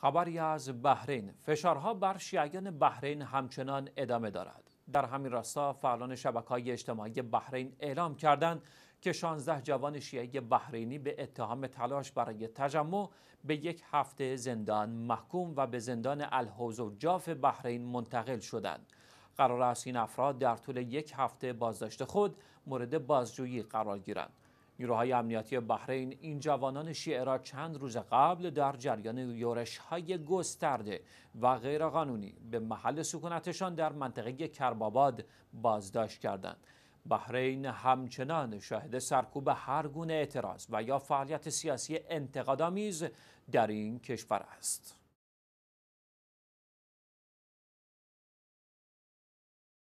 خبری از بحرین فشارها بر شیعیان بحرین همچنان ادامه دارد در همین راستا فعالان شبکه های اجتماعی بحرین اعلام کردند که 16 جوان شیعی بحرینی به اتهام تلاش برای تجمع به یک هفته زندان محکوم و به زندان الحوز و جاف بحرین منتقل شدند قرار است این افراد در طول یک هفته بازداشت خود مورد بازجویی قرار گیرند نیروهای امنیتی بحرین این جوانان شیعه را چند روز قبل در جریان یورش های گسترده و غیرقانونی به محل سکونتشان در منطقه کرباباد بازداشت کردند. بحرین همچنان شاهد سرکوب هر گونه اعتراض و یا فعالیت سیاسی انتقادآمیز در این کشور است.